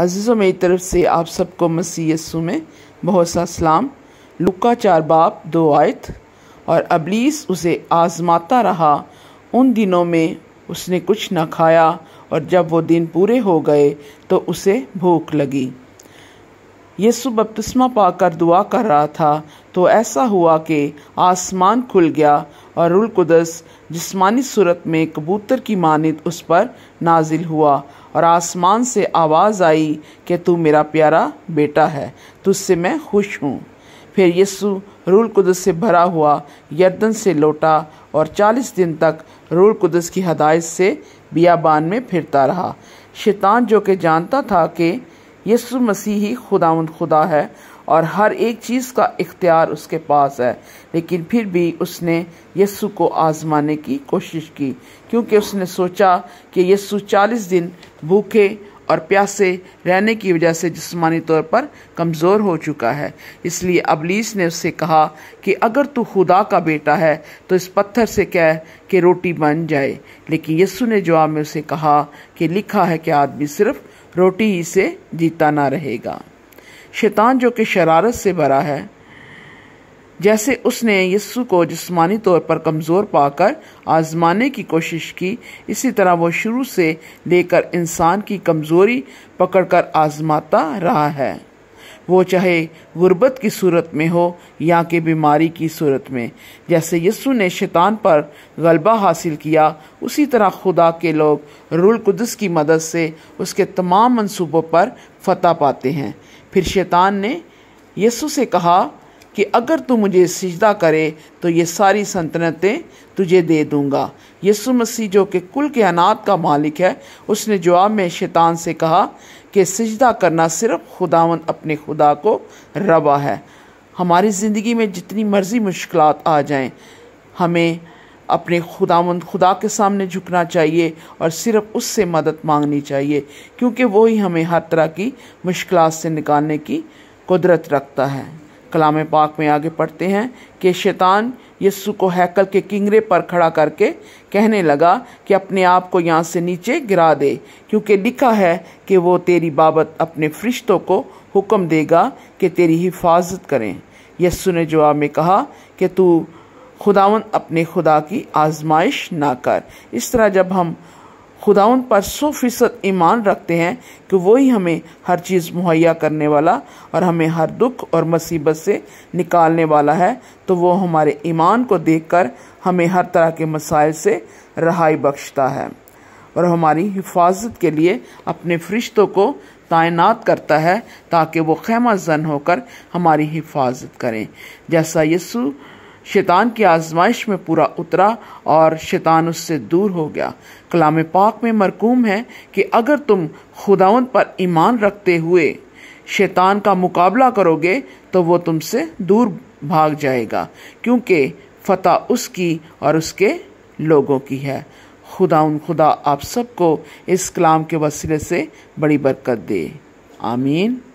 अजीज़ों मेरी तरफ से आप सबको मसी यसु में बहुत सा सलाम लुका चार बाप दो आयत और अबलीस उसे आजमाता रहा उन दिनों में उसने कुछ ना खाया और जब वो दिन पूरे हो गए तो उसे भूख लगी यसु बपतिस्मा पाकर दुआ कर रहा था तो ऐसा हुआ कि आसमान खुल गया और रुल कुदस जिस्मानी सूरत में कबूतर की मानद उस पर नाजिल हुआ और आसमान से आवाज़ आई कि तू मेरा प्यारा बेटा है तुझसे मैं खुश हूँ फिर यसु रूल कुदस से भरा हुआ यर्दन से लौटा और चालीस दिन तक रूल कुदस की हदायत से बियाबान में फिरता रहा शैतान जो कि जानता था कि यसु मसीह ही खुदावंद खुदा है और हर एक चीज़ का इख्तियार उसके पास है लेकिन फिर भी उसने यस्सु को आज़माने की कोशिश की क्योंकि उसने सोचा कि यस्सु चालीस दिन भूखे और प्यासे रहने की वजह से जिस्मानी तौर पर कमज़ोर हो चुका है इसलिए अबलीस ने उससे कहा कि अगर तू खुदा का बेटा है तो इस पत्थर से कह कि रोटी बन जाए लेकिन यस्सु ने जवाब में उसे कहा कि लिखा है कि आदमी सिर्फ रोटी ही से जीता ना रहेगा शैतान जो कि शरारत से भरा है जैसे उसने यस्सु को जिस्मानी तौर पर कमज़ोर पाकर आजमाने की कोशिश की इसी तरह वो शुरू से लेकर इंसान की कमज़ोरी पकड़कर आजमाता रहा है वो चाहे गुर्बत की सूरत में हो या कि बीमारी की सूरत में जैसे यस्सु ने शैतान पर गलबा हासिल किया उसी तरह खुदा के लोग रुल कुदस की मदद से उसके तमाम मनसूबों पर फतह पाते हैं फिर शैतान ने यीशु से कहा कि अगर तू मुझे सिजदा करे तो ये सारी सल्तनतें तुझे दे दूंगा यसु मसीह जो कि कुल के अनाथ का मालिक है उसने जवाब में शैतान से कहा कि सिजदा करना सिर्फ खुदावन अपने खुदा को रबा है हमारी ज़िंदगी में जितनी मर्ज़ी मुश्किल आ जाएं हमें अपने खुदामंद खुदा के सामने झुकना चाहिए और सिर्फ उससे मदद मांगनी चाहिए क्योंकि वही हमें हर तरह की मुश्किल से निकालने की कुदरत रखता है कलाम पाक में आगे पढ़ते हैं कि शैतान यस्सु को हैकल के किंगरे पर खड़ा करके कहने लगा कि अपने आप को यहाँ से नीचे गिरा दे क्योंकि लिखा है कि वो तेरी बाबत अपने फरिश्तों को हुक्म देगा कि तेरी हिफाजत करें यस्सु ने जवाब में कहा कि तू खुदावन अपने खुदा की आजमाइश ना कर इस तरह जब हम खुदावन पर सौ फीसद ईमान रखते हैं कि वही हमें हर चीज़ मुहैया करने वाला और हमें हर दुख और मुसीबत से निकालने वाला है तो वो हमारे ईमान को देखकर हमें हर तरह के मसाइल से रहाई बख्शता है और हमारी हिफाजत के लिए अपने फरिश्तों को तैनात करता है ताकि वो खैमा जन होकर हमारी हिफाजत करें जैसा यसु शैतान की आजमाइश में पूरा उतरा और शैतान उससे दूर हो गया कलाम पाक में मरकूम है कि अगर तुम खुदावंत पर ईमान रखते हुए शैतान का मुकाबला करोगे तो वो तुमसे दूर भाग जाएगा क्योंकि फतह उसकी और उसके लोगों की है खुदा उन खुदा आप सबको इस कलाम के वसीले से बड़ी बरकत दे आमीन